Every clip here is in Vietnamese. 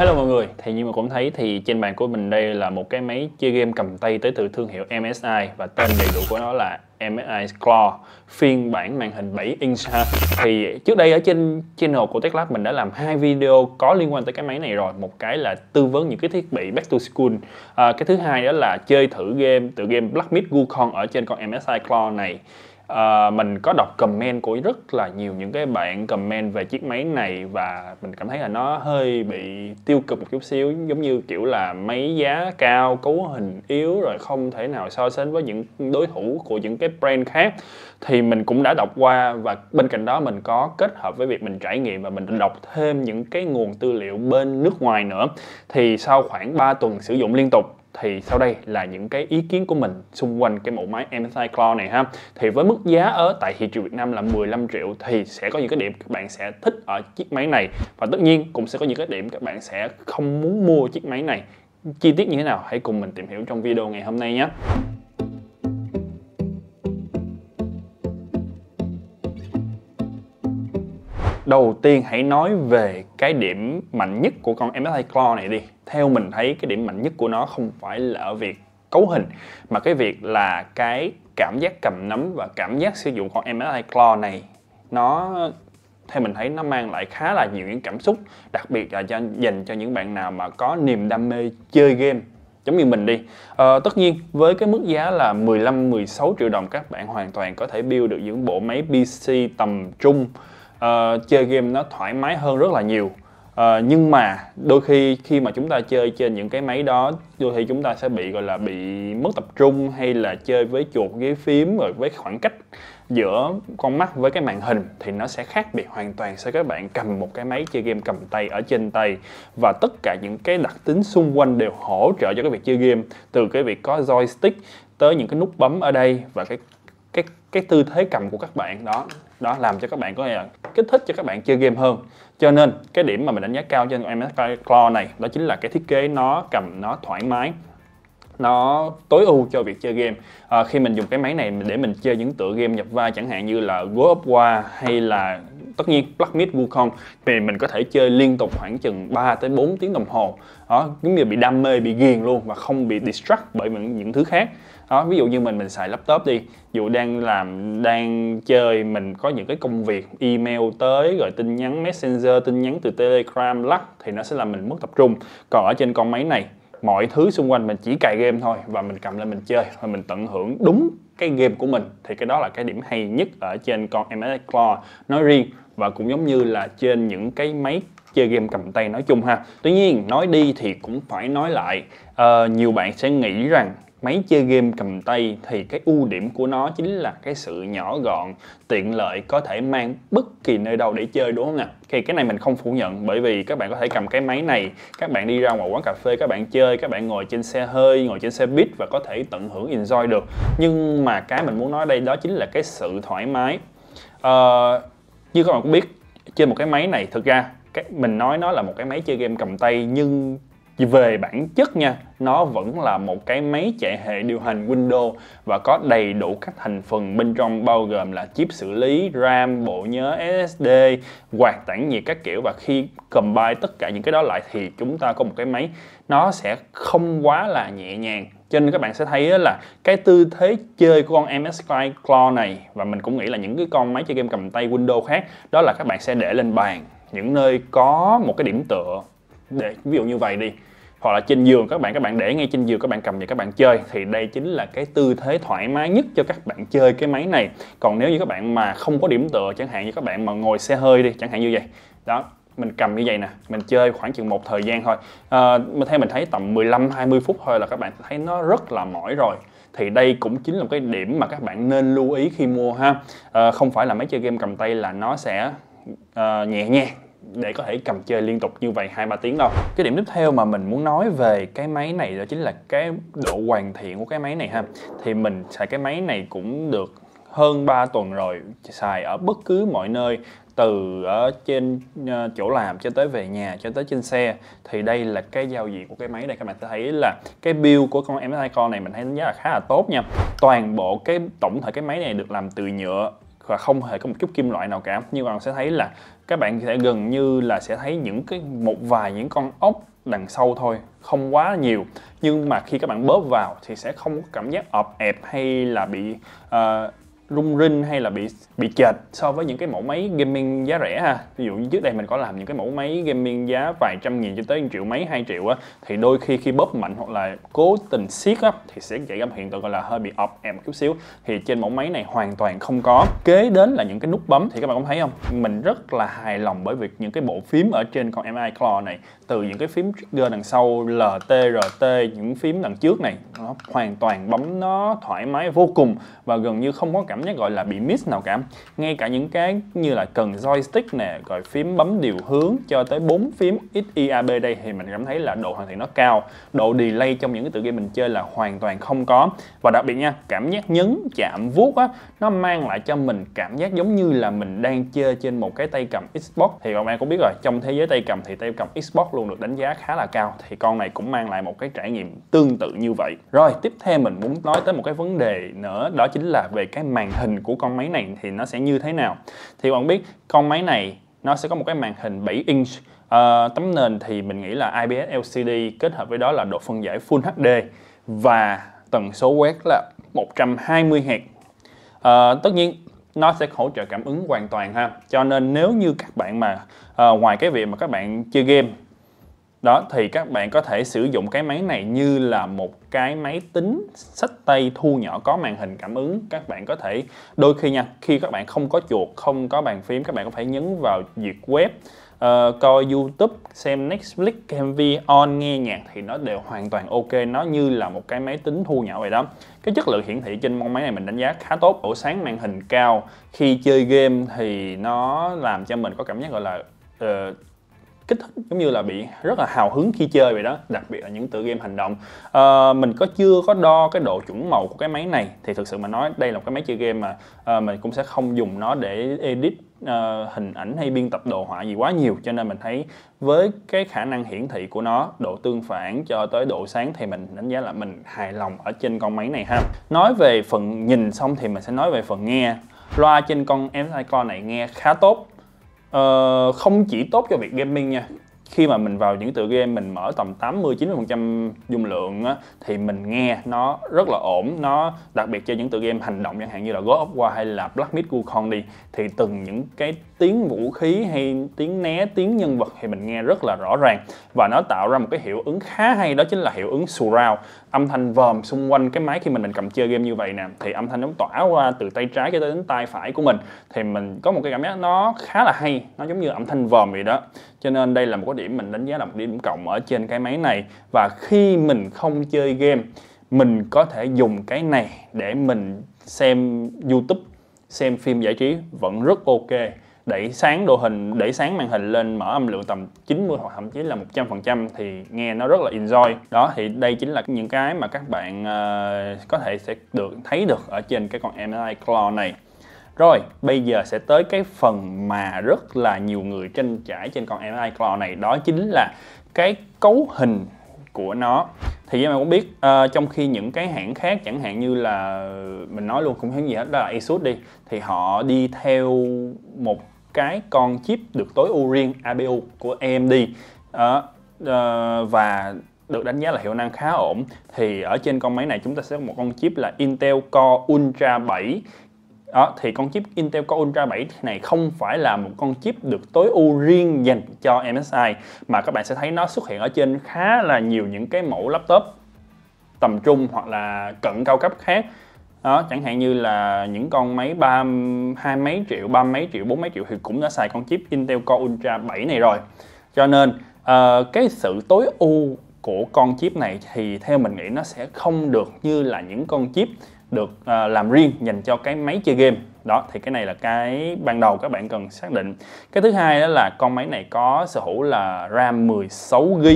Hello mọi người, thì như mà cũng thấy thì trên bàn của mình đây là một cái máy chơi game cầm tay tới từ thương hiệu MSI và tên đầy đủ của nó là MSI Claw phiên bản màn hình 7 inch ha. Thì trước đây ở trên channel của TechLab mình đã làm hai video có liên quan tới cái máy này rồi. Một cái là tư vấn những cái thiết bị back to school. À, cái thứ hai đó là chơi thử game tựa game Black Myth Wukong ở trên con MSI Claw này uh, mình có đọc comment của rất là nhiều những cái bạn comment về chiếc máy này và mình cảm thấy là nó hơi bị tiêu cực một chút xíu giống như kiểu là máy giá cao cấu hình yếu rồi không thể nào so sánh với những đối thủ của những cái brand khác thì mình cũng đã đọc qua và bên cạnh đó mình có kết hợp với việc mình trải nghiệm và mình đọc thêm những cái nguồn tư liệu bên nước ngoài nữa thì sau khoảng 3 tuần sử dụng liên tục thì sau đây là những cái ý kiến của mình xung quanh cái mẫu máy MSI Cloud này ha thì với mức giá ở tại thị trường Việt Nam là 15 triệu thì sẽ có những cái điểm các bạn sẽ thích ở chiếc máy này và tất nhiên cũng sẽ có những cái điểm các bạn sẽ không muốn mua chiếc máy này chi tiết như thế nào hãy cùng mình tìm hiểu trong video ngày hôm nay nhé đầu tiên hãy nói về cái điểm mạnh nhất của con MSI Cloud này đi theo mình thấy cái điểm mạnh nhất của nó không phải là ở việc cấu hình mà cái việc là cái cảm giác cầm nắm và cảm giác sử dụng con MSI Claw này nó theo mình thấy nó mang lại khá là nhiều những cảm xúc đặc biệt là cho, dành cho những bạn nào mà có niềm đam mê chơi game giống như mình đi à, tất nhiên với cái mức giá là 15 16 triệu đồng các bạn hoàn toàn có thể build được những bộ máy PC tầm trung à, chơi game nó thoải mái hơn rất là nhiều à, nhưng mà đôi khi khi mà chúng ta chơi trên những cái máy đó đôi khi chúng ta sẽ bị gọi là bị mất tập trung hay là chơi với chuột với phím rồi với khoảng cách giữa con mắt với cái màn hình thì nó sẽ khác biệt hoàn toàn so với các bạn cầm một cái máy chơi game cầm tay ở trên tay và tất cả những cái đặc tính xung quanh đều hỗ trợ cho cái việc chơi game từ cái việc có joystick tới những cái nút bấm ở đây và cái cái cái tư thế cầm của các bạn đó đó làm cho các bạn có thể kích thích cho các bạn chơi game hơn cho nên cái điểm mà mình đánh giá cao trên con MSI Claw này đó chính là cái thiết kế nó cầm nó thoải mái nó tối ưu cho việc chơi game à, khi mình dùng cái máy này để mình chơi những tựa game nhập vai chẳng hạn như là Go of War hay là tất nhiên black mid Wukong thì mình có thể chơi liên tục khoảng chừng 3 tới 4 tiếng đồng hồ đó giống như bị đam mê bị ghiền luôn và không bị distract bởi những, những thứ khác đó ví dụ như mình mình xài laptop đi dù đang làm đang chơi mình có những cái công việc email tới rồi tin nhắn messenger tin nhắn từ telegram lắc thì nó sẽ làm mình mất tập trung còn ở trên con máy này mọi thứ xung quanh mình chỉ cài game thôi và mình cầm lên mình chơi và mình tận hưởng đúng cái game của mình thì cái đó là cái điểm hay nhất ở trên con MS Claw nói riêng và cũng giống như là trên những cái máy chơi game cầm tay nói chung ha tuy nhiên nói đi thì cũng phải nói lại à, nhiều bạn sẽ nghĩ rằng máy chơi game cầm tay thì cái ưu điểm của nó chính là cái sự nhỏ gọn tiện lợi có thể mang bất kỳ nơi đâu để chơi đúng không nào thì cái này mình không phủ nhận bởi vì các bạn có thể cầm cái máy này các bạn đi ra ngoài quán cà phê các bạn chơi các bạn ngồi trên xe hơi ngồi trên xe buýt và có thể tận hưởng enjoy được nhưng mà cái mình muốn nói đây đó chính là cái sự thoải mái uh, như các bạn cũng biết trên một cái máy này thực ra cái mình nói nó là một cái máy chơi game cầm tay nhưng về bản chất nha nó vẫn là một cái máy chạy hệ điều hành Windows và có đầy đủ các thành phần bên trong bao gồm là chip xử lý RAM bộ nhớ SSD quạt tản nhiệt các kiểu và khi combine tất cả những cái đó lại thì chúng ta có một cái máy nó sẽ không quá là nhẹ nhàng cho nên các bạn sẽ thấy là cái tư thế chơi của con MSI Claw này và mình cũng nghĩ là những cái con máy chơi game cầm tay Windows khác đó là các bạn sẽ để lên bàn những nơi có một cái điểm tựa để ví dụ như vậy đi hoặc là trên giường các bạn các bạn để ngay trên giường các bạn cầm và các bạn chơi thì đây chính là cái tư thế thoải mái nhất cho các bạn chơi cái máy này còn nếu như các bạn mà không có điểm tựa chẳng hạn như các bạn mà ngồi xe hơi đi chẳng hạn như vậy đó mình cầm như vậy nè mình chơi khoảng chừng một thời gian thôi à, theo mình thấy tầm 15 20 phút thôi là các bạn thấy nó rất là mỏi rồi thì đây cũng chính là một cái điểm mà các bạn nên lưu ý khi mua ha à, không phải là máy chơi game cầm tay là nó sẽ uh, nhẹ nhàng để có thể cầm chơi liên tục như vậy hai ba tiếng đâu cái điểm tiếp theo mà mình muốn nói về cái máy này đó chính là cái độ hoàn thiện của cái máy này ha thì mình xài cái máy này cũng được hơn 3 tuần rồi xài ở bất cứ mọi nơi từ ở trên ờ, chỗ làm cho tới về nhà cho tới trên xe thì đây là cái giao diện của cái máy này các bạn thấy là cái build của con em hai con này mình thấy đánh giá là khá là tốt nha toàn bộ cái tổng thể cái máy này được làm từ nhựa và không hề có một chút kim loại nào cả nhưng mà sẽ thấy là các bạn sẽ gần như là sẽ thấy những cái một vài những con ốc đằng sau thôi không quá nhiều nhưng mà khi các bạn bóp vào thì sẽ không có cảm giác ọp ẹp hay là bị uh, rung rinh hay là bị bị chệch so với những cái mẫu máy gaming giá rẻ ha ví dụ như trước đây mình có làm những cái mẫu máy gaming giá vài trăm nghìn cho tới 1 triệu mấy hai triệu á thì đôi khi khi bóp mạnh hoặc là cố tình siết á thì sẽ xảy ra hiện tượng gọi là hơi bị ọp em một chút xíu thì trên mẫu máy này hoàn toàn không có kế đến là những cái nút bấm thì các bạn cũng thấy không mình rất là hài lòng bởi việc những cái bộ phím ở trên con MI Claw này từ những cái phím trigger đằng sau LT RT những phím đằng trước này nó hoàn toàn bấm nó thoải mái vô cùng và gần như không có cảm cảm giác gọi là bị miss nào cả ngay cả những cái như là cần joystick nè rồi phím bấm điều hướng cho tới bốn phím XIAB đây thì mình cảm thấy là độ hoàn thiện nó cao độ delay trong những cái tựa game mình chơi là hoàn toàn không có và đặc biệt nha cảm giác nhấn chạm vuốt á nó mang lại cho mình cảm giác giống như là mình đang chơi trên một cái tay cầm Xbox thì các bạn cũng biết rồi trong thế giới tay cầm thì tay cầm Xbox luôn được đánh giá khá là cao thì con này cũng mang lại một cái trải nghiệm tương tự như vậy rồi tiếp theo mình muốn nói tới một cái vấn đề nữa đó chính là về cái màn màn hình của con máy này thì nó sẽ như thế nào thì bạn biết con máy này nó sẽ có một cái màn hình 7 inch à, tấm nền thì mình nghĩ là IPS LCD kết hợp với đó là độ phân giải Full HD và tần số quét là 120 Hz à, tất nhiên nó sẽ hỗ trợ cảm ứng hoàn toàn ha cho nên nếu như các bạn mà à, ngoài cái việc mà các bạn chơi game đó thì các bạn có thể sử dụng cái máy này như là một cái máy tính sách tay thu nhỏ có màn hình cảm ứng các bạn có thể đôi khi nha khi các bạn không có chuột không có bàn phím các bạn có phải nhấn vào duyệt web uh, coi YouTube, xem Netflix, xem on nghe nhạc thì nó đều hoàn toàn ok, nó như là một cái máy tính thu nhỏ vậy đó. Cái chất lượng hiển thị trên con máy này mình đánh giá khá tốt, độ sáng màn hình cao. Khi chơi game thì nó làm cho mình có cảm giác gọi là uh, kích thích giống như là bị rất là hào hứng khi chơi vậy đó đặc biệt là những tựa game hành động à, mình có chưa có đo cái độ chuẩn màu của cái máy này thì thực sự mà nói đây là một cái máy chơi game mà à, mình cũng sẽ không dùng nó để edit uh, hình ảnh hay biên tập đồ họa gì quá nhiều cho nên mình thấy với cái khả năng hiển thị của nó độ tương phản cho tới độ sáng thì mình đánh giá là mình hài lòng ở trên con máy này ha nói về phần nhìn xong thì mình sẽ nói về phần nghe loa trên con MSI Epson này nghe khá tốt Ờ, không chỉ tốt cho việc gaming nha khi mà mình vào những tựa game mình mở tầm 80 trăm dung lượng á, thì mình nghe nó rất là ổn nó đặc biệt cho những tựa game hành động chẳng hạn như là God of War hay là Black Myth Wukong đi thì từng những cái tiếng vũ khí hay tiếng né tiếng nhân vật thì mình nghe rất là rõ ràng và nó tạo ra một cái hiệu ứng khá hay đó chính là hiệu ứng surround âm thanh vòm xung quanh cái máy khi mình mình cầm chơi game như vậy nè thì âm thanh nó tỏa qua từ tay trái cho tới đến tay phải của mình thì mình có một cái cảm giác nó khá là hay nó giống như âm thanh vòm vậy đó cho nên đây là một cái điểm mình đánh giá là một điểm cộng ở trên cái máy này và khi mình không chơi game mình có thể dùng cái này để mình xem YouTube xem phim giải trí vẫn rất ok đẩy sáng đồ hình đẩy sáng màn hình lên mở âm lượng tầm 90 hoặc thậm chí là 100% thì nghe nó rất là enjoy đó thì đây chính là những cái mà các bạn uh, có thể sẽ được thấy được ở trên cái con MSI Claw này rồi, bây giờ sẽ tới cái phần mà rất là nhiều người tranh cãi trên con MSI Cloud này đó chính là cái cấu hình của nó thì các bạn cũng biết uh, trong khi những cái hãng khác chẳng hạn như là mình nói luôn không hãng gì hết đó là Asus đi thì họ đi theo một cái con chip được tối ưu riêng APU của AMD uh, uh, ờ, và được đánh giá là hiệu năng khá ổn thì ở trên con máy này chúng ta sẽ có một con chip là Intel Core Ultra 7 đó thì con chip Intel Core Ultra 7 này không phải là một con chip được tối ưu riêng dành cho MSI mà các bạn sẽ thấy nó xuất hiện ở trên khá là nhiều những cái mẫu laptop tầm trung hoặc là cận cao cấp khác đó, chẳng hạn như là những con máy ba hai mấy triệu ba mấy triệu bốn mấy triệu thì cũng đã xài con chip Intel Core Ultra 7 này rồi cho nên uh, cái sự tối ưu của con chip này thì theo mình nghĩ nó sẽ không được như là những con chip được à, làm riêng dành cho cái máy chơi game đó thì cái này là cái ban đầu các bạn cần xác định cái thứ hai đó là con máy này có sở hữu là RAM 16 GB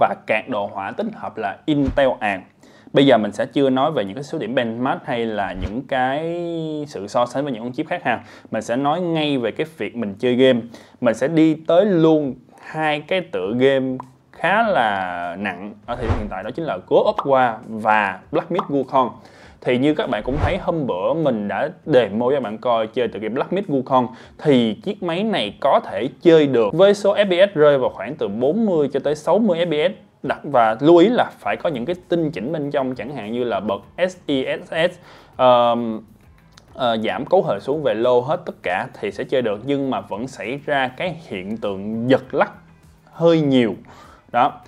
và cạc đồ họa tích hợp là Intel ARM bây giờ mình sẽ chưa nói về những cái số điểm benchmark hay là những cái sự so sánh với những con chip khác ha mình sẽ nói ngay về cái việc mình chơi game mình sẽ đi tới luôn hai cái tựa game khá là nặng ở thời điểm hiện tại đó chính là Go Opwa và Black Myth Wukong thì như các bạn cũng thấy hôm bữa mình đã demo cho bạn coi chơi từ game Black Myth Wukong thì chiếc máy này có thể chơi được với số FPS rơi vào khoảng từ 40 cho tới 60 FPS đặt và lưu ý là phải có những cái tinh chỉnh bên trong chẳng hạn như là bật SESS um, uh, giảm cấu hệ xuống về low hết tất cả thì sẽ chơi được nhưng mà vẫn xảy ra cái hiện tượng giật lắc hơi nhiều đó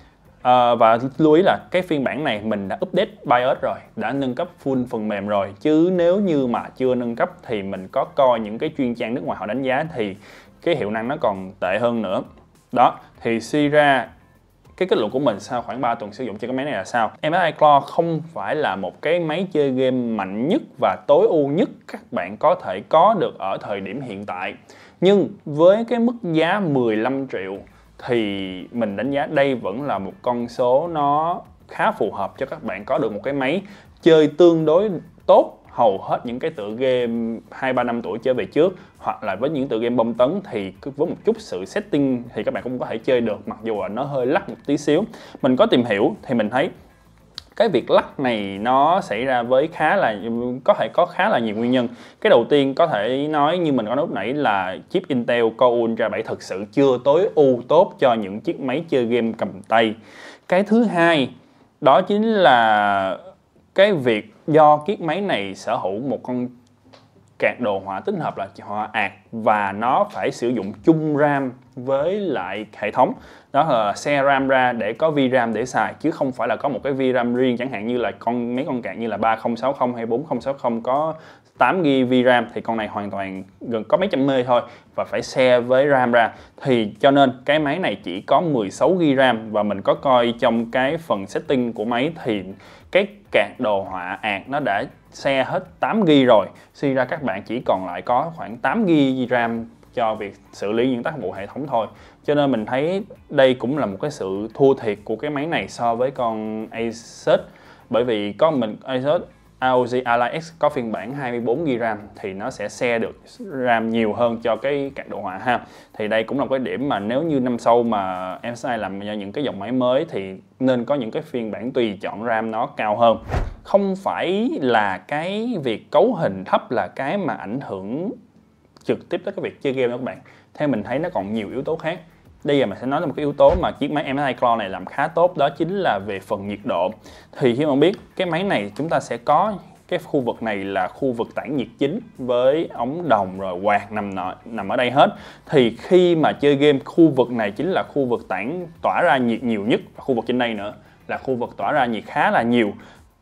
à, và lưu ý là cái phiên bản này mình đã update BIOS rồi đã nâng cấp full phần mềm rồi chứ nếu như mà chưa nâng cấp thì mình có coi những cái chuyên trang nước ngoài họ đánh giá thì cái hiệu năng nó còn tệ hơn nữa đó thì suy ra cái kết luận của mình sau khoảng 3 tuần sử dụng cho cái máy này là sao MSI Core không phải là một cái máy chơi game mạnh nhất và tối ưu nhất các bạn có thể có được ở thời điểm hiện tại nhưng với cái mức giá 15 triệu thì mình đánh giá đây vẫn là một con số nó khá phù hợp cho các bạn có được một cái máy chơi tương đối tốt hầu hết những cái tựa game hai ba năm tuổi chơi về trước hoặc là với những tựa game bông tấn thì cứ với một chút sự setting thì các bạn cũng có thể chơi được mặc dù là nó hơi lắc một tí xíu mình có tìm hiểu thì mình thấy cái việc lắc này nó xảy ra với khá là có thể có khá là nhiều nguyên nhân cái đầu tiên có thể nói như mình có nói lúc nãy là chip Intel Core Ultra 7 thực sự chưa tối ưu tốt cho những chiếc máy chơi game cầm tay cái thứ hai đó chính là cái việc do chiếc máy này sở hữu một con card đồ họa tích hợp là họa ạt và nó phải sử dụng chung RAM với lại hệ thống đó là xe RAM ra để có VRAM để xài chứ không phải là có một cái VRAM riêng chẳng hạn như là con mấy con card như là 3060 hay 4060 có 8GB RAM thì con này hoàn toàn gần có mấy trăm mê thôi và phải xe với RAM ra thì cho nên cái máy này chỉ có 16GB RAM và mình có coi trong cái phần setting của máy thì cái card đồ họa ạt nó đã xe hết 8GB rồi suy ra các bạn chỉ còn lại có khoảng 8GB RAM cho việc xử lý những tác vụ hệ thống thôi cho nên mình thấy đây cũng là một cái sự thua thiệt của cái máy này so với con Asus bởi vì có mình Asus AOG Ally X có phiên bản 24GB thì nó sẽ xe được RAM nhiều hơn cho cái card đồ họa ha thì đây cũng là cái điểm mà nếu như năm sau mà MSI làm cho những cái dòng máy mới thì nên có những cái phiên bản tùy chọn RAM nó cao hơn không phải là cái việc cấu hình thấp là cái mà ảnh hưởng trực tiếp tới cái việc chơi game đó các bạn theo mình thấy nó còn nhiều yếu tố khác đây giờ mình sẽ nói là một cái yếu tố mà chiếc máy MSI Cloud này làm khá tốt đó chính là về phần nhiệt độ thì khi mà biết cái máy này chúng ta sẽ có cái khu vực này là khu vực tản nhiệt chính với ống đồng rồi quạt nằm nọ, nằm ở đây hết thì khi mà chơi game khu vực này chính là khu vực tản tỏa ra nhiệt nhiều nhất và khu vực trên đây nữa là khu vực tỏa ra nhiệt khá là nhiều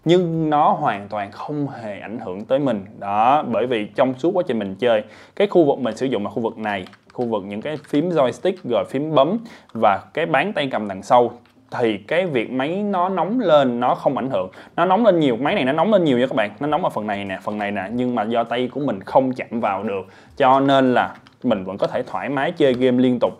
nhưng nó hoàn toàn không hề ảnh hưởng tới mình đó bởi vì trong suốt quá trình mình chơi cái khu vực mình sử dụng là khu vực này khu vực những cái phím joystick rồi phím bấm và cái bán tay cầm đằng sau thì cái việc máy nó nóng lên nó không ảnh hưởng nó nóng lên nhiều máy này nó nóng lên nhiều nha các bạn nó nóng ở phần này nè phần này nè nhưng mà do tay của mình không chạm vào được cho nên là mình vẫn có thể thoải mái chơi game liên tục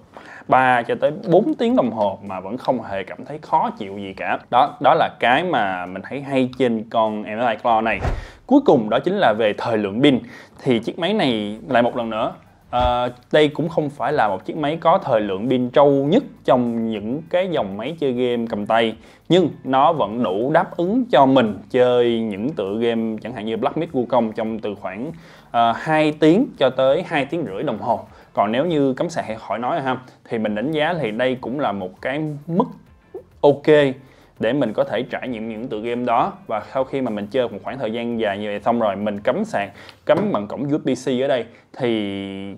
3 cho tới 4 tiếng đồng hồ mà vẫn không hề cảm thấy khó chịu gì cả đó đó là cái mà mình thấy hay trên con MSI Claw này cuối cùng đó chính là về thời lượng pin thì chiếc máy này lại một lần nữa À, đây cũng không phải là một chiếc máy có thời lượng pin trâu nhất trong những cái dòng máy chơi game cầm tay nhưng nó vẫn đủ đáp ứng cho mình chơi những tựa game chẳng hạn như Black Myth Wukong trong từ khoảng uh, ờ, 2 tiếng cho tới 2 tiếng rưỡi đồng hồ còn nếu như cấm sạc khỏi nói ha thì mình đánh giá thì đây cũng là một cái mức ok để mình có thể trải nghiệm những tựa game đó và sau khi mà mình chơi một khoảng thời gian dài như vậy xong rồi mình cấm sạc cấm bằng cổng USB-C ở đây thì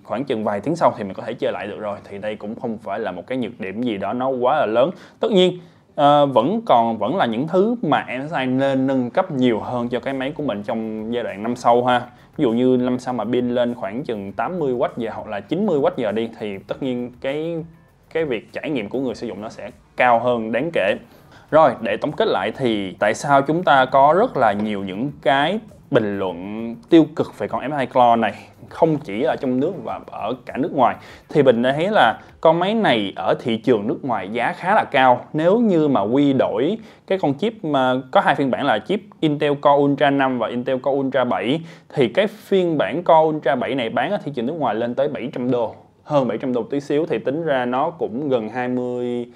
khoảng chừng vài tiếng sau thì mình có thể chơi lại được rồi thì đây cũng không phải là một cái nhược điểm gì đó nó quá là lớn tất nhiên À, vẫn còn vẫn là những thứ mà em MSI nên nâng cấp nhiều hơn cho cái máy của mình trong giai đoạn năm sau ha ví dụ như năm sau mà pin lên khoảng chừng 80W giờ hoặc là 90W giờ đi thì tất nhiên cái cái việc trải nghiệm của người sử dụng nó sẽ cao hơn đáng kể rồi, để tổng kết lại thì tại sao chúng ta có rất là nhiều những cái bình luận tiêu cực về con M2 Clone này không chỉ ở trong nước và ở cả nước ngoài thì mình đã thấy là con máy này ở thị trường nước ngoài giá khá là cao nếu như mà quy đổi cái con chip mà có hai phiên bản là chip Intel Core Ultra 5 và Intel Core Ultra 7 thì cái phiên bản Core Ultra 7 này bán ở thị trường nước ngoài lên tới 700 đô hơn 700 đô tí xíu thì tính ra nó cũng gần 20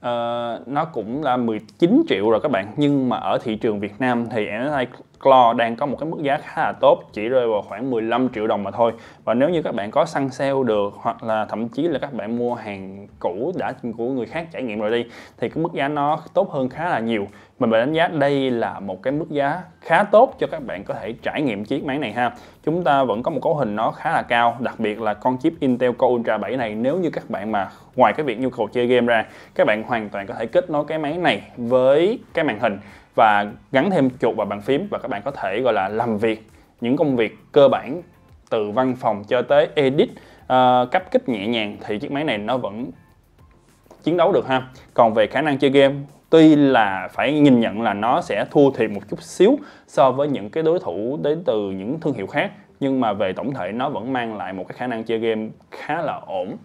Ờ, nó cũng là 19 triệu rồi các bạn nhưng mà ở thị trường Việt Nam thì MSCI Clore đang có một cái mức giá khá là tốt chỉ rơi vào khoảng 15 triệu đồng mà thôi và nếu như các bạn có săn sale được hoặc là thậm chí là các bạn mua hàng cũ đã của người khác trải nghiệm rồi đi thì cái mức giá nó tốt hơn khá là nhiều mình phải đánh giá đây là một cái mức giá khá tốt cho các bạn có thể trải nghiệm chiếc máy này ha chúng ta vẫn có một cấu hình nó khá là cao đặc biệt là con chip Intel Core Ultra 7 này nếu như các bạn mà ngoài cái việc nhu cầu chơi game ra các bạn hoàn toàn có thể kết nối cái máy này với cái màn hình và gắn thêm chuột và bàn phím và các bạn có thể gọi là làm việc những công việc cơ bản từ văn phòng cho tới edit uh, ờ, cấp kích nhẹ nhàng thì chiếc máy này nó vẫn chiến đấu được ha còn về khả năng chơi game tuy là phải nhìn nhận là nó sẽ thua thiệt một chút xíu so với những cái đối thủ đến từ những thương hiệu khác nhưng mà về tổng thể nó vẫn mang lại một cái khả năng chơi game khá là ổn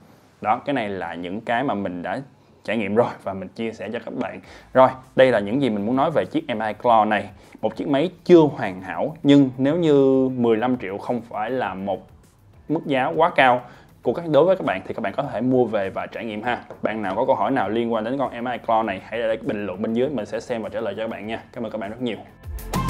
đó cái này là những cái mà mình đã trải nghiệm rồi và mình chia sẻ cho các bạn rồi đây là những gì mình muốn nói về chiếc MI Cloud này một chiếc máy chưa hoàn hảo nhưng nếu như 15 triệu không phải là một mức giá quá cao của các đối với các bạn thì các bạn có thể mua về và trải nghiệm ha bạn nào có câu hỏi nào liên quan đến con MI Cloud này hãy để bình luận bên dưới mình sẽ xem và trả lời cho các bạn nha cảm ơn các bạn rất nhiều